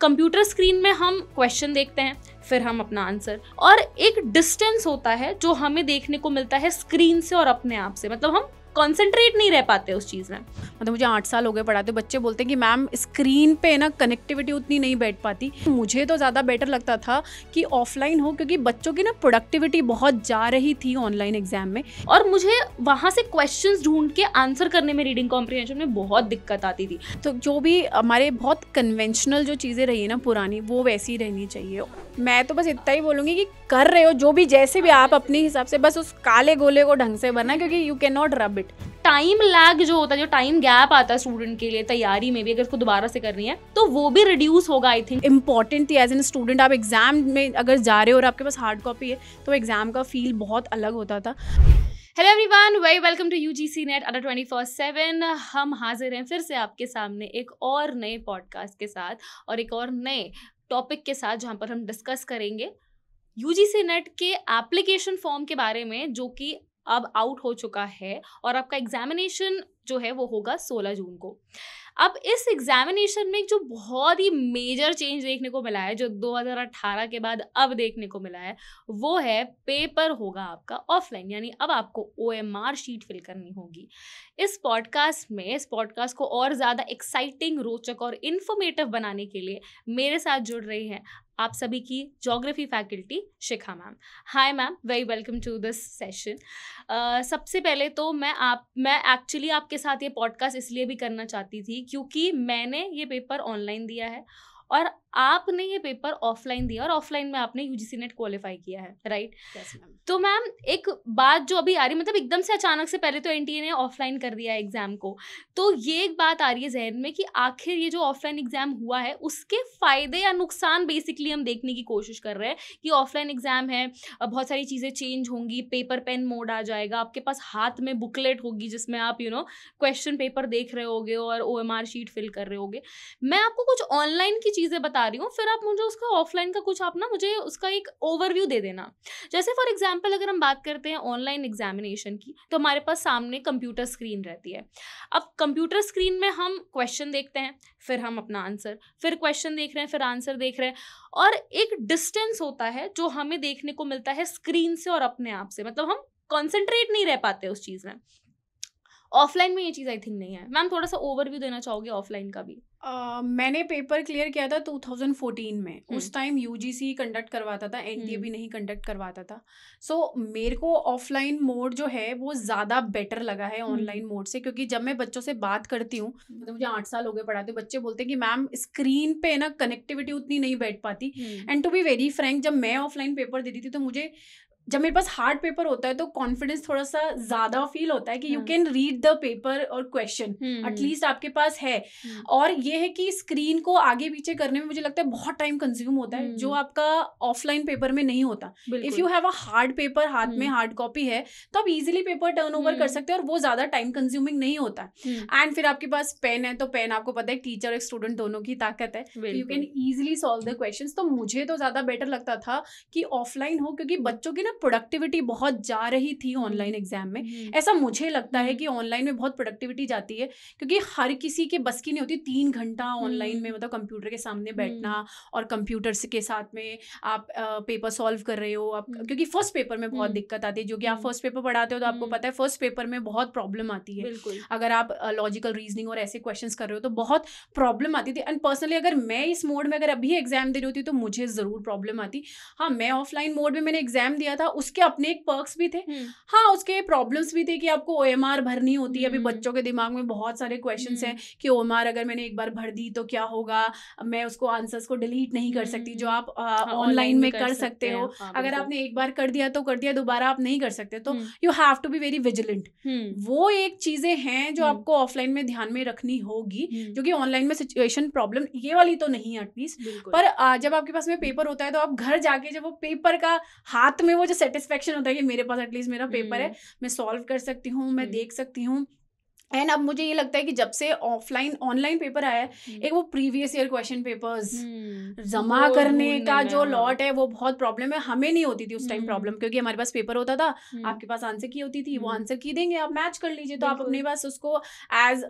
Computer screen में हम question देखते हैं फिर हम अपना आंसर और एक डिस्टेंस होता है जो हमें देखने को मिलता है स्क्रीन से और अपने आप से मतलब हम कॉन्सेंट्रेट नहीं रह पाते उस चीज़ में मतलब मुझे आठ साल हो गए पढ़ाते बच्चे बोलते हैं कि मैम स्क्रीन पे ना कनेक्टिविटी उतनी नहीं बैठ पाती मुझे तो ज़्यादा बेटर लगता था कि ऑफलाइन हो क्योंकि बच्चों की ना प्रोडक्टिविटी बहुत जा रही थी ऑनलाइन एग्जाम में और मुझे वहाँ से क्वेश्चन ढूंढ के आंसर करने में रीडिंग कॉम्प्रीहेंशन में बहुत दिक्कत आती थी तो जो भी हमारे बहुत कन्वेंशनल जो चीज़ें रही है ना पुरानी वो वैसी रहनी चाहिए मैं तो बस इतना ही बोलूँगी कि कर रहे हो जो भी जैसे भी आप अपने हिसाब से बस उस काले गोले को ढंग से बना क्योंकि you can not rub it time lag जो होता है जो टाइम गैप आता है स्टूडेंट के लिए तैयारी में भी अगर उसको दोबारा से करनी है तो वो भी रिड्यूस होगा I think important as an student आप एग्जाम में अगर जा रहे हो और आपके पास हार्ड कॉपी है तो एग्जाम का फील बहुत अलग होता था hello everyone very welcome to U G C NET under twenty four seven हम हाजिर हैं फिर से आपके सामने एक और नए पॉडकास्ट के साथ और एक और नए टॉपिक के साथ जहाँ पर हम डिस्कस करेंगे यू जी सी नेट के एप्लीकेशन फॉर्म के बारे में जो कि अब आउट हो चुका है और आपका एग्जामिनेशन जो है वो होगा सोलह जून को अब इस एग्जामिनेशन में जो बहुत ही मेजर चेंज देखने को मिला है जो 2018 के बाद अब देखने को मिला है वो है पेपर होगा आपका ऑफलाइन यानी अब आपको ओ शीट फिल करनी होगी इस पॉडकास्ट में इस पॉडकास्ट को और ज़्यादा एक्साइटिंग रोचक और इन्फॉर्मेटिव बनाने के लिए मेरे साथ जुड़ रही हैं आप सभी की geography faculty Shikha ma'am hi ma'am very welcome to this session सबसे पहले तो मैं आप मैं एक्चुअली आपके साथ ये पॉडकास्ट इसलिए भी करना चाहती थी क्योंकि मैंने ये पेपर ऑनलाइन दिया है और आपने ये पेपर ऑफलाइन दिया और ऑफलाइन में आपने यूजीसी नेट क्वालिफाई किया है राइट yes, तो मैम एक बात जो अभी आ रही मतलब एकदम से अचानक से पहले तो एन ने ऑफलाइन कर दिया है एग्जाम को तो ये एक बात आ रही है जहन में कि आखिर ये जो ऑफलाइन एग्जाम हुआ है उसके फायदे या नुकसान बेसिकली हम देखने की कोशिश कर रहे हैं कि ऑफलाइन एग्जाम है बहुत सारी चीज़ें चेंज होंगी पेपर पेन मोड आ जाएगा आपके पास हाथ में बुकलेट होगी जिसमें आप यू नो क्वेश्चन पेपर देख रहे होगे और ओ शीट फिल कर रहे होगे मैं आपको कुछ ऑनलाइन की चीज़ें बता बता रही हूँ फिर आप मुझे उसका ऑफलाइन का कुछ आप ना मुझे उसका एक ओवरव्यू दे देना जैसे फॉर एग्जाम्पल अगर हम बात करते हैं ऑनलाइन एग्जामिनेशन की तो हमारे पास सामने कंप्यूटर स्क्रीन रहती है अब कंप्यूटर स्क्रीन में हम क्वेश्चन देखते हैं फिर हम अपना आंसर फिर क्वेश्चन देख रहे हैं फिर आंसर देख रहे हैं और एक डिस्टेंस होता है जो हमें देखने को मिलता है स्क्रीन से और अपने आप से मतलब हम कॉन्सेंट्रेट नहीं रह पाते उस चीज़ में ऑफलाइन में ये चीज़ आई थिंक नहीं है मैम थोड़ा सा ओवरव्यू देना चाहोगे ऑफलाइन का भी Uh, मैंने पेपर क्लियर किया था 2014 में हुँ. हम्म। उस टाइम यूजीसी कंडक्ट करवाता था एनडीए भी हम्म। नहीं कंडक्ट करवाता था सो so, मेरे को ऑफलाइन मोड जो है वो ज़्यादा बेटर लगा है ऑनलाइन हम्म। मोड से क्योंकि जब मैं बच्चों से बात करती हूँ मतलब तो मुझे आठ साल हो गए पढ़ाते बच्चे बोलते हैं कि मैम स्क्रीन पे ना कनेक्टिविटी उतनी नहीं बैठ पाती and to be very frank जब मैं ऑफलाइन पेपर देती थी तो मुझे जब मेरे पास हार्ड पेपर होता है तो कॉन्फिडेंस थोड़ा सा ज्यादा फील होता है कि you can read the paper और क्वेश्चन एटलीस्ट आपके पास है hmm. और ये है कि स्क्रीन को आगे पीछे करने में मुझे लगता है बहुत टाइम कंज्यूम होता है hmm. जो आपका ऑफलाइन पेपर में नहीं होता if you have a hard paper हाथ hmm. में हार्ड कॉपी है तो आप इजिली पेपर टर्न ओवर कर hmm. सकते हैं और वो ज्यादा टाइम कंज्यूमिंग नहीं होता एंड hmm. फिर आपके पास पेन है तो पेन आपको पता है टीचर और स्टूडेंट दोनों की ताकत है you can easily solve the question तो मुझे तो ज्यादा बेटर लगता था कि ऑफलाइन हो क्योंकि बच्चों की ना प्रोडक्टिविटी बहुत जा रही थी ऑनलाइन एग्जाम में हम्म। ऐसा मुझे लगता है कि ऑनलाइन हम्म। में बहुत प्रोडक्टिविटी जाती है क्योंकि हर किसी के बस की नहीं होती तीन घंटा ऑनलाइन में हम्म। मतलब कंप्यूटर के सामने बैठना और कंप्यूटर के साथ में आप पेपर सॉल्व कर रहे हो आप क्योंकि फर्स्ट पेपर में बहुत दिक्कत आती है जो कि आप फर्स्ट पेपर पढ़ाते हो तो आपको पता है फर्स्ट पेपर में बहुत प्रॉब्लम आती है अगर आप लॉजिकल रीजनिंग और ऐसे क्वेश्चन कर रहे हो तो बहुत प्रॉब्लम आती थी एंड पर्सनली अगर मैं इस मोड में अगर अभी एग्जाम दे रही होती तो मुझे ज़रूर प्रॉब्लम आती हाँ मैं ऑफलाइन मोड में मैंने एग्जाम दिया था था उसके अपने एक पर्क्स भी थे हम्म। हाँ उसके प्रॉब्लम्स भी थे कि आपको ओ भरनी होती है अभी हम्म। बच्चों के दिमाग में बहुत सारे क्वेश्चन हैं हम्म। कि ओ अगर मैंने एक बार भर दी तो क्या होगा मैं उसको आंसर्स को डिलीट नहीं कर सकती जो आप ऑनलाइन हाँ, में कर सकते हो हाँ, अगर आपने एक बार कर दिया तो कर दिया दोबारा आप नहीं कर सकते तो you have to be very vigilant वो एक चीजें हैं जो आपको ऑफलाइन में ध्यान में रखनी होगी जो कि ऑनलाइन में सिचुएशन प्रॉब्लम ये वाली तो नहीं है एटलीस्ट पर जब आपके पास में पेपर होता है तो आप घर जाके जब वो पेपर का हाथ में वो मुझे सेटिस्फेक्शन होता है कि मेरे पास एटलीस्ट मेरा पेपर है हम्म। मैं सॉल्व कर सकती हूँ मैं हम्म। देख सकती हूँ एंड अब मुझे ये लगता है कि जब से ऑफलाइन ऑनलाइन पेपर आया है हम्म। एक वो प्रीवियस ईयर क्वेश्चन पेपर्स जमा करने का जो लॉट है वो बहुत प्रॉब्लम है हमें नहीं होती थी उस टाइम हम्म। प्रॉब्लम क्योंकि हमारे पास पेपर होता था हम्म। आपके पास आंसर की होती थी वो आंसर की देंगे आप मैच कर लीजिए तो आप अपने पास उसको एज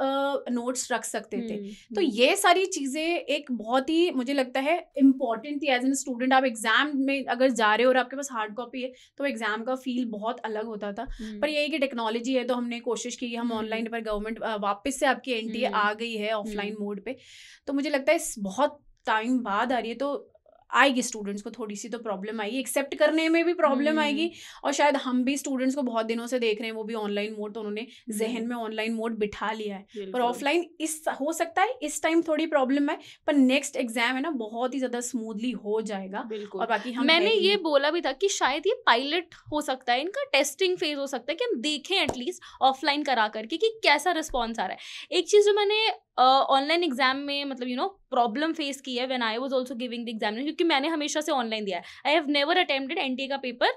नोट्स रख सकते थे तो ये सारी चीज़ें एक बहुत ही मुझे लगता है इंपॉर्टेंट थी एज एन स्टूडेंट आप एग्जाम में अगर जा रहे हो और आपके पास हार्ड कॉपी है तो एग्जाम का फील बहुत अलग होता था पर यही कि टेक्नोलॉजी है तो हमने कोशिश की हम ऑनलाइन पर गवर्नमेंट वापस से आपकी एनटीए हम्म, आ गई है ऑफलाइन हम्म। मोड पे तो मुझे लगता है बहुत टाइम बाद आ रही है तो आएगी स्टूडेंट्स को थोड़ी सी तो प्रॉब्लम आएगी एक्सेप्ट करने में भी प्रॉब्लम आएगी हम्म। और शायद हम भी स्टूडेंट्स को बहुत दिनों से देख रहे हैं वो भी ऑनलाइन मोड तो उन्होंने जहन में ऑनलाइन हम्म। मोड बिठा लिया है पर ऑफलाइन इस हो सकता है इस टाइम थोड़ी प्रॉब्लम है पर नेक्स्ट एग्जाम है ना बहुत ही ज्यादा स्मूथली हो जाएगा और बाकी हम मैंने ये बोला भी था कि शायद ये पायलट हो सकता है इनका टेस्टिंग फेज हो सकता है कि हम देखें एटलीस्ट ऑफलाइन करा करके कि कैसा रिस्पॉन्स आ रहा है एक चीज जो मैंने ऑनलाइन uh, एग्जाम में मतलब यू नो प्रॉब्लम फेस की है when I was also giving the examination क्योंकि मैंने हमेशा से ऑनलाइन दिया है I have never attempted NDA का पेपर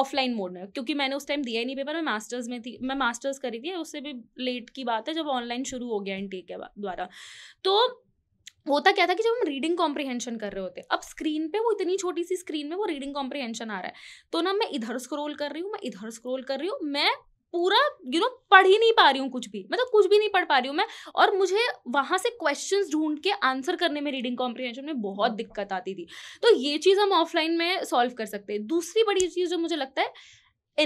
ऑफलाइन मोड में क्योंकि मैंने उस टाइम दिया ही नहीं पेपर मैं मास्टर्स में थी मैं मास्टर्स करी थी उससे भी लेट की बात है जब ऑनलाइन शुरू हो गया एन के द्वारा तो होता क्या था कि जब हम रीडिंग कॉम्प्रिहेंशन कर रहे होते अब स्क्रीन पे वो इतनी छोटी सी स्क्रीन में वो रीडिंग कॉम्प्रिहेंशन आ रहा है तो ना मैं इधर स्क्रोल कर रही हूँ मैं इधर स्क्रोल कर रही हूँ मैं पूरा यू नो पढ़ ही नहीं पा रही हूँ कुछ भी मतलब कुछ भी नहीं पढ़ पा रही हूँ मैं और मुझे वहाँ से क्वेश्चन ढूंढ के आंसर करने में रीडिंग कॉम्प्रिहेंशन में बहुत हाँ। दिक्कत आती थी तो ये चीज़ हम ऑफलाइन में सॉल्व कर सकते हैं दूसरी बड़ी चीज़ जो मुझे लगता है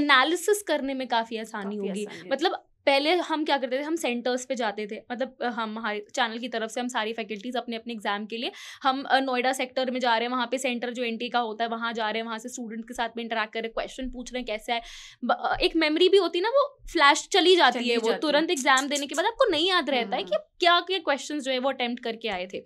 एनालिसिस करने में काफ़ी आसानी होगी मतलब पहले हम क्या करते थे हम सेंटर्स पे जाते थे मतलब हम हमारे चैनल की तरफ से हम सारी फैकल्टीज अपने अपने एग्जाम के लिए हम नोएडा सेक्टर में जा रहे हैं वहाँ पे सेंटर जो एनटी का होता है वहाँ जा रहे हैं वहाँ से स्टूडेंट के साथ में इंटरेक्ट कर रहे क्वेश्चन पूछ रहे हैं कैसे है एक मेमोरी भी होती है ना वो फ्लैश चली जाती चली है वो तुरंत एग्जाम देने के बाद आपको नहीं याद रहता है कि हम्म। क्या क्या क्वेश्चन जो है वो अटैम्प्ट करके आए थे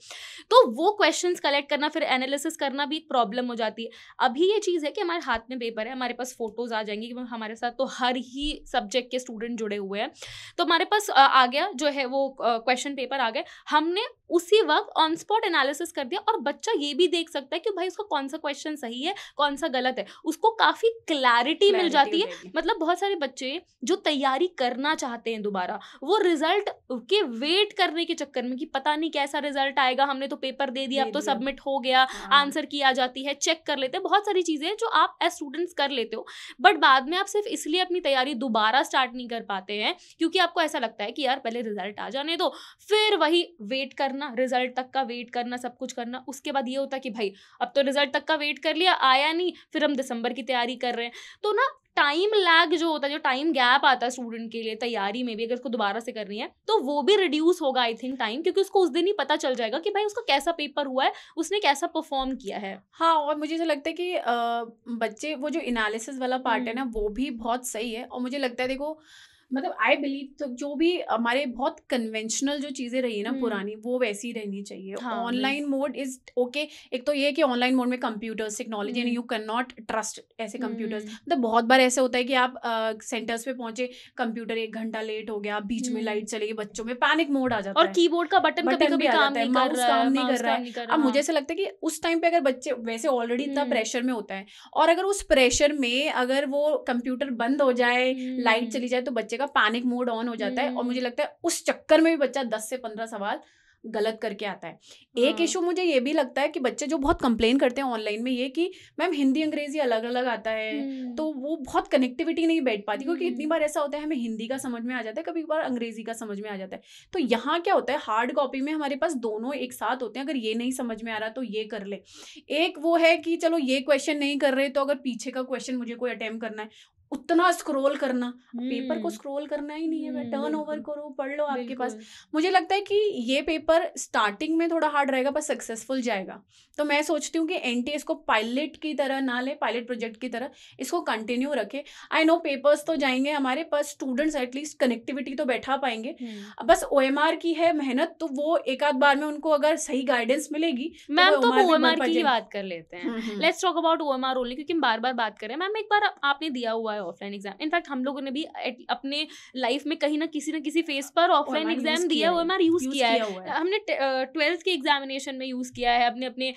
तो वो क्वेश्चन कलेक्ट करना फिर एनालिसिस करना भी एक प्रॉब्लम हो जाती है अभी ये चीज़ है कि हमारे हाथ में पेपर है हमारे पास फोटोज आ जाएंगे कि हमारे साथ तो हर ही सब्जेक्ट के स्टूडेंट जुड़े हुए हैं तो हमारे पास आ गया जो है वो क्वेश्चन पेपर आ गए हमने उसी वक्त ऑन स्पॉट एनालिसिस कर दिया और बच्चा ये भी देख सकता है कि भाई उसका कौन सा क्वेश्चन सही है कौन सा गलत है उसको काफी क्लैरिटी मिल जाती है मतलब बहुत सारे बच्चे जो तैयारी करना चाहते हैं दोबारा वो रिजल्ट के वेट करने के चक्कर में कि पता नहीं कैसा रिजल्ट आएगा हमने तो पेपर दे दिया अब तो सबमिट हो गया आंसर की आ जाती है चेक कर लेते हैं बहुत सारी चीजें जो आप एज स्टूडेंट्स कर लेते हो बट बाद में आप सिर्फ इसलिए अपनी तैयारी दोबारा स्टार्ट नहीं कर पाते हैं है क्योंकि आपको ऐसा लगता है कि यार पहले रिजल्ट आ जाने दो फिर वही वेट करना रिजल्ट तक का वेट करना सब कुछ करना उसके बाद ये होता कि भाई अब तो रिजल्ट तक का वेट कर लिया आया नहीं फिर हम दिसंबर की तैयारी कर रहे हैं तो ना टाइम लैग जो होता है जो टाइम गैप आता है स्टूडेंट के लिए तैयारी में भी अगर उसको दोबारा से करनी है तो वो भी रिड्यूस होगा आई थिंक टाइम क्योंकि उसको उस दिन ही पता चल जाएगा कि भाई उसका कैसा पेपर हुआ है उसने कैसा परफॉर्म किया है हाँ और मुझे ऐसा लगता है कि आ, बच्चे वो जो एनालिसिस वाला पार्ट है हम्म। ना वो भी बहुत सही है और मुझे लगता है देखो मतलब आई बिलीव तो जो भी हमारे बहुत कन्वेंशनल जो चीज़ें रही है ना हम्म। पुरानी वो वैसी रहनी चाहिए ऑनलाइन मोड इज ओके एक तो ये कि ऑनलाइन मोड में computers technology and you can not trust ऐसे कंप्यूटर्स हम्म। मतलब बहुत बार ऐसे होता है कि आप सेंटर्स पे पहुंचे कंप्यूटर एक घंटा लेट हो गया बीच में लाइट हम्म। चले गई बच्चों में पैनिक मोड आ जाता है और कीबोर्ड का बटन कभी कभी काम नहीं कर रहा है नहीं कर रहा है अब मुझे ऐसा लगता है कि उस टाइम पे अगर बच्चे वैसे ऑलरेडी इतना प्रेशर में होता है और अगर उस प्रेशर में अगर वो कंप्यूटर बंद हो जाए लाइट चली जाए तो बच्चे का का पैनिक मोड ऑन हो जाता है और मुझे हम्म। लगता है उस चक्कर में भी बच्चा दस से पंद्रह सवाल गलत करके आता है एक इशू हाँ। मुझे ये भी लगता है कि बच्चे जो बहुत कंप्लेन करते हैं ऑनलाइन में ये कि मैम हिंदी अंग्रेजी अलग अलग आता है हम्म। तो वो बहुत कनेक्टिविटी नहीं बैठ पाती क्योंकि इतनी हम्म। बार ऐसा होता है हमें हिंदी का समझ में आ जाता है कभी बार अंग्रेजी का समझ में आ जाता है तो यहाँ क्या होता है हार्ड कॉपी में हमारे पास दोनों एक साथ होते हैं अगर ये नहीं समझ में आ रहा तो ये कर ले एक वो है कि चलो ये क्वेश्चन नहीं कर रहे तो अगर पीछे का क्वेश्चन मुझे कोई अटैम्प्ट करना है उतना स्क्रोल करना पेपर को स्क्रोल हम्म। करना ही नहीं है मैं टर्न ओवर करो पढ़ लो आपके पास मुझे लगता है कि ये पेपर स्टार्टिंग में थोड़ा हार्ड रहेगा पर सक्सेसफुल जाएगा तो मैं सोचती हूँ कि एन इसको पायलट की तरह ना ले पायलट प्रोजेक्ट की तरह इसको कंटिन्यू रखे आई नो पेपर्स तो जाएंगे हमारे पास स्टूडेंट्स एटलीस्ट कनेक्टिविटी तो बैठा पाएंगे हम्म। बस ओ की है मेहनत तो वो एक आध बार में उनको अगर सही गाइडेंस मिलेगी तो मैम तो ओ की बात कर लेते हैं let's talk about O only क्योंकि बार बार बात करें मैम एक बार आपने दिया हुआ है ऑफलाइन एग्जाम इनफैक्ट हम लोगों ने भी अपने लाइफ में कहीं ना किसी ना किसी फेस पर ऑफलाइन एग्जाम दिया वो हमारा यूज किया है हमने ट्वेल्थ के एग्जामिनेशन में यूज किया है अपने अपने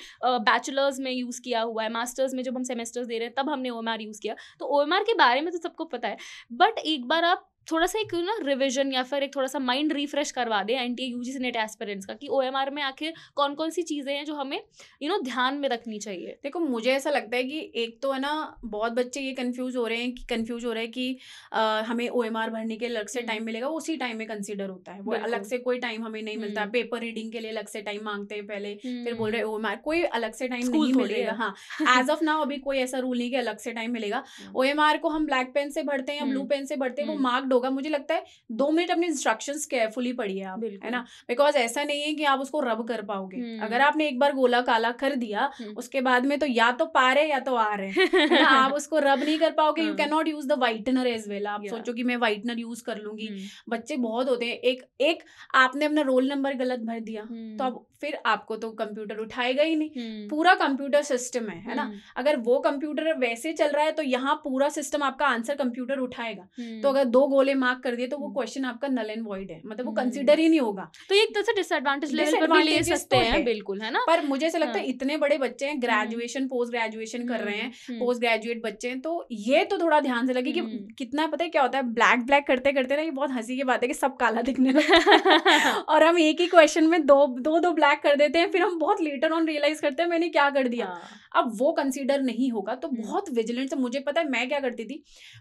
बैचलर्स में यूज किया हुआ है मास्टर्स में जब हम सेमेस्टर्स दे रहे हैं तब हमने ओ यूज किया तो ओ के बारे में तो सबको पता है बट एक बार आप थोड़ा सा एक ना रिविजन या फिर एक थोड़ा सा माइंड रिफ्रेश करवा दें N T U G NET aspirants का कि ओ एम आर में आखिर कौन कौन सी चीज़ें हैं जो हमें यू नो ध्यान में रखनी चाहिए देखो मुझे ऐसा लगता है कि एक तो है ना बहुत बच्चे ये कन्फ्यूज़ हो रहे हैं कि कन्फ्यूज़ हो रहे हैं कि आ, हमें ओ एम आर भरने के अलग से टाइम हम्म। मिलेगा उसी टाइम में कंसिडर होता है वो अलग से कोई टाइम हमें नहीं मिलता पेपर हम्म। रीडिंग के लिए अलग से टाइम मांगते हैं पहले फिर बोल रहे ओ एम आर कोई अलग से टाइम नहीं मिलेगा हाँ एज ऑफ नाउ अभी कोई ऐसा रूल नहीं कि अलग से टाइम मिलेगा ओ एम आर को हम ब्लैक पेन से भरते हैं या ब्लू हम्म। पेन से भरते हैं वो मार्क्ड होगा मुझे लगता है दो मिनट अपने इंस्ट्रक्शन केयरफुली पढ़िए आप है ना बिकॉज ऐसा नहीं है कि आप उसको रब कर पाओगे हम्म। अगर आपने एक बार गोला काला कर दिया हम्म। उसके बाद में तो या तो पा रहे या तो आ रहे हैं आप उसको रब नहीं कर पाओगे you can not use the whitener as well आप सोचो कि मैं वाइटनर यूज कर लूंगी हम्म। बच्चे बहुत होते हैं एक एक आपने अपना रोल नंबर गलत भर दिया तो आप फिर आपको तो कंप्यूटर उठाएगा ही नहीं हम्म। पूरा कंप्यूटर सिस्टम है है ना हम्म। अगर वो कंप्यूटर वैसे चल रहा है तो यहाँ पूरा सिस्टम आपका आंसर कंप्यूटर उठाएगा हम्म। तो अगर दो गोले मार्क कर दिए तो वो क्वेश्चन आपका नल एंड वॉइड है मतलब वो कंसिडर ही नहीं होगा तो एक तरह से डिसएडवांटेज ले सकते तो हैं बिल्कुल है ना पर मुझे ऐसा लगता है हाँ। इतने बड़े बच्चे हैं ग्रेजुएशन पोस्ट ग्रेजुएशन कर रहे हैं पोस्ट ग्रेजुएट बच्चे हैं तो ये तो थोड़ा ध्यान से लगे कि कितना पता है क्या होता है ब्लैक ब्लैक करते करते ना ये बहुत हंसी की बात है कि सब काला दिखने लगा और हम एक ही क्वेश्चन में दो दो दो ब्लैक बैक कर देते हैं फिर हम बहुत लेटर ऑन रियलाइज करते हैं मैंने क्या कर दिया हाँ. अब वो कंसिडर नहीं होगा तो हम्म। बहुत विजिलेंट से मुझे पता है मैं क्या करती थी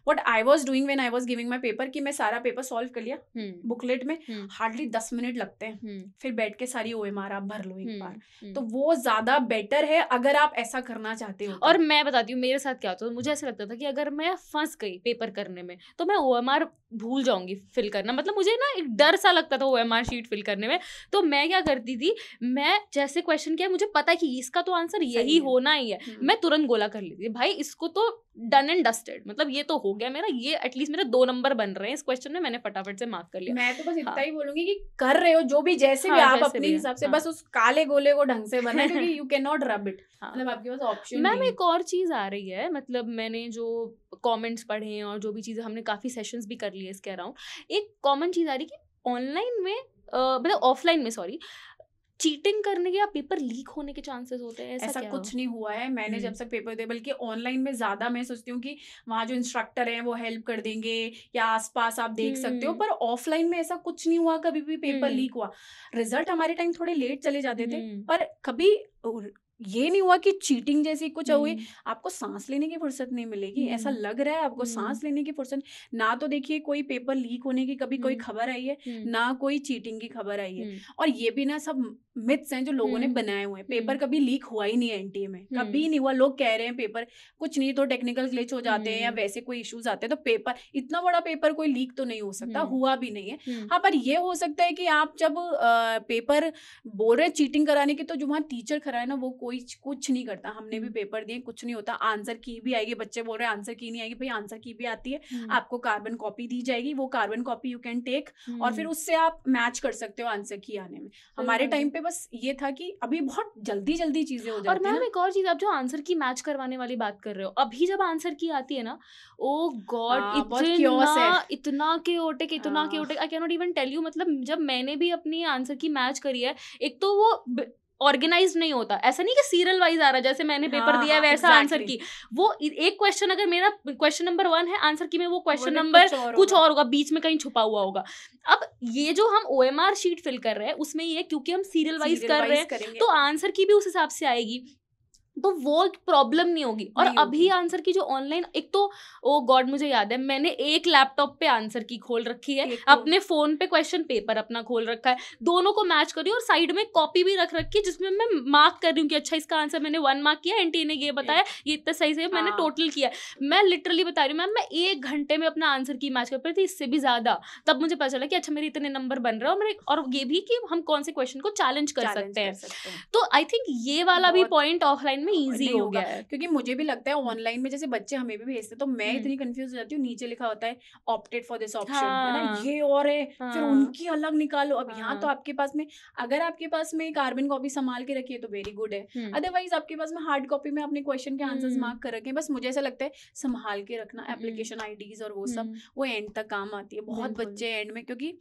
what I was doing when I was giving my paper कि मैं सारा पेपर सॉल्व कर लिया बुकलेट हम्म। में हार्डली हम्म। दस मिनट लगते हैं फिर बैठ के सारी ओ एम आर आप भर लो एक बार तो वो ज्यादा बेटर है अगर आप ऐसा करना चाहते हो तो। और मैं बताती हूँ मेरे साथ क्या होता है मुझे ऐसा लगता था कि अगर मैं फंस गई पेपर करने में तो मैं ओ एम आर भूल जाऊंगी फिल करना मतलब मुझे ना एक डर सा लगता था O M R sheet fill करने में तो मैं क्या करती थी मैं जैसे क्वेश्चन किया मुझे पता कि इसका तो आंसर यही होना ही है हम्म। मैं तुरंत गोला कर लेती भाई इसको तो डन एंड डस्टेड मतलब ये तो हो गया मेरा ये एटलीस्ट मेरे दो नंबर बन रहे हैं इस क्वेश्चन में मैंने फटाफट से मार्क कर लिया मैं तो बस इतना हाँ। ही बोलूंगी कि कर रहे हो जो भी जैसे हाँ, भी आप अपने हिसाब से हाँ। बस उस काले गोले को ढंग से बना क्योंकि you can not rub it मतलब आपके पास ऑप्शन मैम एक और चीज आ रही है मतलब मैंने जो कमेंट्स पढ़े हैं और जो भी चीज़ें हमने काफ़ी सेशंस भी कर लिए इस कह रहा हूँ एक कॉमन चीज़ आ रही कि ऑनलाइन में मतलब ऑफलाइन में सॉरी चीटिंग करने के या पेपर लीक होने के चांसेस होते हैं ऐसा, ऐसा कुछ हो? नहीं हुआ है मैंने जब हम्म। तक पेपर दिया बल्कि ऑनलाइन में ज़्यादा मैं सोचती हूँ कि वहाँ जो इंस्ट्रक्टर हैं वो हेल्प कर देंगे या आसपास आप देख सकते हो हम्म। पर ऑफलाइन में ऐसा कुछ नहीं हुआ कभी भी पेपर हम्म। लीक हुआ रिजल्ट हमारे टाइम थोड़े लेट चले जाते थे पर कभी ये नहीं हुआ कि चीटिंग जैसी कुछ हुई आपको सांस लेने की फुर्सत नहीं मिलेगी ऐसा लग रहा है आपको सांस लेने की फुर्सत ना तो देखिए कोई पेपर लीक होने की कभी कोई खबर आई है ना कोई चीटिंग की खबर आई है और ये भी ना सब मिथ्स हैं जो लोगों ने बनाए हुए हैं पेपर कभी लीक हुआ ही नहीं है एनटीए में कभी नहीं हुआ लोग कह रहे हैं पेपर कुछ नहीं तो टेक्निकल ग्लिच हो जाते हैं या वैसे कोई इश्यूज आते हैं तो पेपर इतना बड़ा पेपर कोई लीक तो नहीं हो सकता हुआ भी नहीं है हाँ पर ये हो सकता है कि आप जब पेपर बोल रहे चीटिंग कराने की तो जो वहाँ टीचर खड़ा है ना वो कोई कुछ नहीं करता हमने भी हम्म। पेपर दिए कुछ नहीं होता आंसर की भी आएगी बच्चे बोल रहे हैं आंसर की नहीं आएगी भाई आंसर की भी आती है हम्म। आपको कार्बन कॉपी दी जाएगी वो carbon copy you can take और फिर हम्म। उससे आप मैच कर सकते हो आंसर की आने में हमारे टाइम पे बस ये था कि अभी बहुत जल्दी जल्दी चीजें हो जाती और मैम एक और चीज आप जो आंसर की मैच करवाने वाली बात कर रहे हो अभी जब आंसर की आती है ना ओ oh गॉड हाँ, इतना इतना केओटिक इतना के chaotic I can not even tell you मतलब जब मैंने भी अपनी आंसर की मैच करी है एक तो वो ऑर्गेनाइज नहीं होता ऐसा नहीं कि सीरियल वाइज आ रहा जैसे मैंने पेपर हाँ, दिया है हाँ, वैसा exactly. आंसर की वो एक क्वेश्चन अगर मेरा क्वेश्चन नंबर वन है आंसर की में वो क्वेश्चन नंबर कुछ और होगा बीच में कहीं छुपा हुआ होगा अब ये जो हम ओ शीट फिल कर रहे हैं उसमें ये क्योंकि हम सीरियल वाइज कर रहे हैं तो आंसर की भी उस हिसाब से आएगी तो वो प्रॉब्लम नहीं होगी और नहीं अभी आंसर की जो ऑनलाइन एक तो ओ oh गॉड मुझे याद है मैंने एक लैपटॉप पे आंसर की खोल रखी है तो। अपने फोन पे क्वेश्चन पेपर अपना खोल रखा है दोनों को मैच करी और साइड में कॉपी भी रख रखी है जिसमें मैं मार्क कर रही हूँ कि अच्छा इसका आंसर मैंने वन मार्क किया एंटी ने ये बताया ये इतना सही से मैंने टोटल हाँ। किया मैं लिटरली बता रही हूँ मैम मैं एक घंटे में अपना आंसर की मैच कर पा रही थी इससे भी ज्यादा तब मुझे पता चला कि अच्छा मेरे इतने नंबर बन रहे मेरे और ये भी कि हम कौन से क्वेश्चन को चैलेंज कर सकते हैं तो आई थिंक ये वाला भी पॉइंट ऑफलाइन में ईजी हो गया है क्योंकि मुझे भी लगता है ऑनलाइन में जैसे बच्चे हमें भी भेजते तो मैं हम्म। इतनी कंफ्यूज हो जाती हूँ नीचे लिखा होता है ऑप्टेड फॉर दिस ऑप्शन है ना हाँ। ये और है फिर हाँ। उनकी अलग निकालो अब यहाँ तो हाँ। आपके पास में अगर आपके पास में कार्बन कॉपी संभाल के रखिए तो वेरी गुड है अदरवाइज हम्म। आपके पास में हार्ड कॉपी में अपने क्वेश्चन के आंसर मार्क हम्म। कर रखे बस मुझे ऐसा लगता है संभाल के रखना एप्लीकेशन आई और वो सब वो एंड तक काम आती है बहुत बच्चे एंड में क्योंकि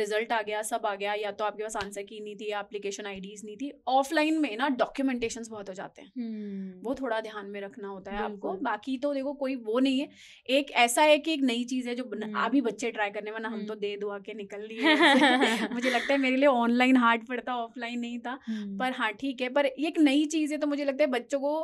रिजल्ट आ गया सब आ गया या तो आपके पास आंसर की नहीं थी या एप्लीकेशन आईडीज नहीं थी ऑफलाइन में ना डॉक्यूमेंटेशन बहुत हो जाते हैं वो हम्म। थोड़ा ध्यान में रखना होता है आपको बाकी तो देखो कोई वो नहीं है एक ऐसा है कि एक नई चीज है जो अभी हम्म। बच्चे ट्राई करने वरना हम तो हम्म। दे दुआ के निकल लिए मुझे लगता है मेरे लिए ऑनलाइन हार्ड पड़ता ऑफलाइन नहीं था पर हाँ ठीक है पर एक नई चीज है तो मुझे लगता है बच्चों को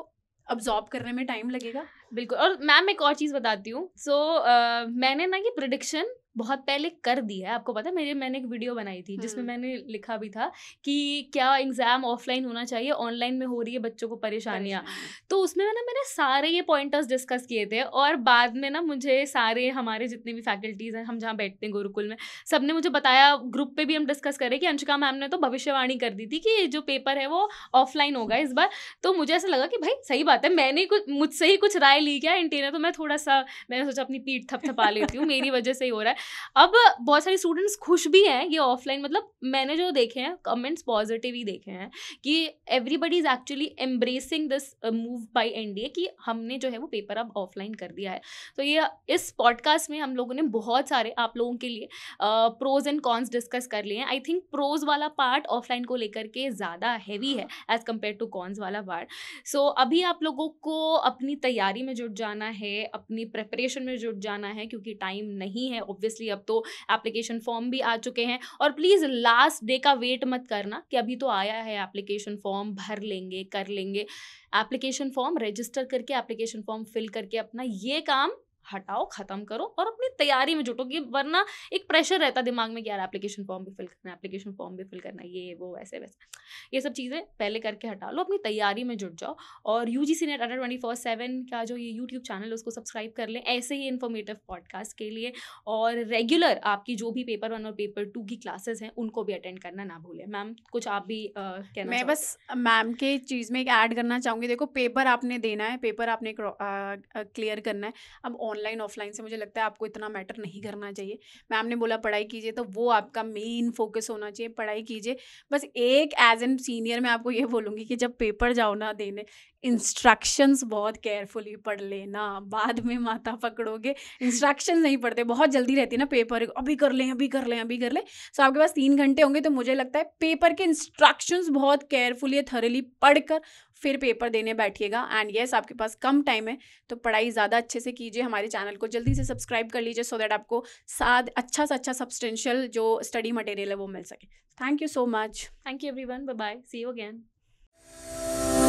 अब्जॉर्ब करने में टाइम लगेगा बिल्कुल और मैम एक और चीज़ बताती हूँ सो so, uh, मैंने ना ये प्रोडिक्शन बहुत पहले कर दिया है आपको पता है मेरे मैंने एक वीडियो बनाई थी जिसमें मैंने लिखा भी था कि क्या एग्ज़ाम ऑफलाइन होना चाहिए ऑनलाइन में हो रही है बच्चों को परेशानियाँ तो उसमें ना मैंने सारे ये पॉइंटर्स डिस्कस किए थे और बाद में ना मुझे सारे हमारे जितने भी फैकल्टीज़ हैं हम जहाँ बैठते हैं गुरुकुल में सब ने मुझे बताया ग्रुप पे भी हम डिस्कस करें कि अंशिका मैम ने तो भविष्यवाणी कर दी थी कि जो पेपर है वो ऑफलाइन होगा इस बार तो मुझे ऐसा लगा कि भाई सही बात है मैंने कुछ मुझसे ही कुछ राय ली क्या इंटीरियर तो मैं थोड़ा सा मैंने सोचा अपनी पीठ थपथपा लेती हूँ मेरी वजह से ही हो रहा है अब बहुत सारे स्टूडेंट्स खुश भी हैं ये ऑफलाइन मतलब मैंने जो देखे हैं कमेंट्स पॉजिटिव ही देखे हैं कि everybody is actually embracing this move D A कि हमने जो है वो पेपर अब ऑफलाइन कर दिया है तो ये इस पॉडकास्ट में हम लोगों ने बहुत सारे आप लोगों के लिए प्रोज एंड कॉन्स डिस्कस कर लिए हैं आई थिंक प्रोज वाला पार्ट ऑफलाइन को लेकर के ज़्यादा हैवी है एज़ कम्पेयर टू कॉन्स वाला पार्ट सो so, अभी आप लोगों को अपनी तैयारी में जुट जाना है अपनी प्रेपरेशन में जुट जाना है क्योंकि टाइम नहीं है ऑब्वियस ऑब्वियसली अब तो एप्लीकेशन फॉर्म भी आ चुके हैं और प्लीज़ लास्ट डे का वेट मत करना कि अभी तो आया है एप्लीकेशन फॉर्म भर लेंगे कर लेंगे एप्लीकेशन फॉर्म रजिस्टर करके एप्लीकेशन फॉर्म फिल करके अपना ये काम हटाओ खत्म करो और अपनी तैयारी में जुटो कि वरना एक प्रेशर रहता दिमाग में कि यार एप्लीकेशन फॉर्म भी फिल करना एप्लीकेशन फॉर्म भी फिल करना ये वो ऐसे वैसे ये सब चीज़ें पहले करके हटा लो अपनी तैयारी में जुट जाओ और U G C NET under twenty four seven का जो ये यूट्यूब चैनल है उसको सब्सक्राइब कर लें ऐसे ही इन्फॉर्मेटिव पॉडकास्ट के लिए और रेगुलर आपकी जो भी पेपर वन और पेपर टू की क्लासेस हैं उनको भी अटेंड करना ना भूलें मैम कुछ आप भी कहना मैं बस मैम के चीज़ में एक ऐड करना चाहूँगी देखो पेपर आपने देना है पेपर आपने क्लियर करना है अब ऑनलाइन ऑफलाइन से मुझे लगता है आपको इतना मैटर नहीं करना चाहिए मैम ने बोला पढ़ाई कीजिए तो वो आपका मेन फोकस होना चाहिए पढ़ाई कीजिए बस एक एज एन सीनियर मैं आपको ये बोलूँगी कि जब पेपर जाओ ना देने इंस्ट्रक्शंस बहुत केयरफुली पढ़ लेना बाद में माता पकड़ोगे इंस्ट्रक्शन नहीं पढ़ते बहुत जल्दी रहती है ना पेपर अभी कर लें अभी कर लें अभी कर लें सो आपके पास तीन घंटे होंगे तो मुझे लगता है पेपर के इंस्ट्रक्शंस बहुत केयरफुली थरेली पढ़कर फिर पेपर देने बैठिएगा एंड येस आपके पास कम टाइम है तो पढ़ाई ज़्यादा अच्छे से कीजिए हमारे चैनल को जल्दी से सब्सक्राइब कर लीजिए सो दैट आपको साथ अच्छा से अच्छा सब्सटेंशियल जो स्टडी मटेरियल है वो मिल सके thank you so much thank you everyone bye see you again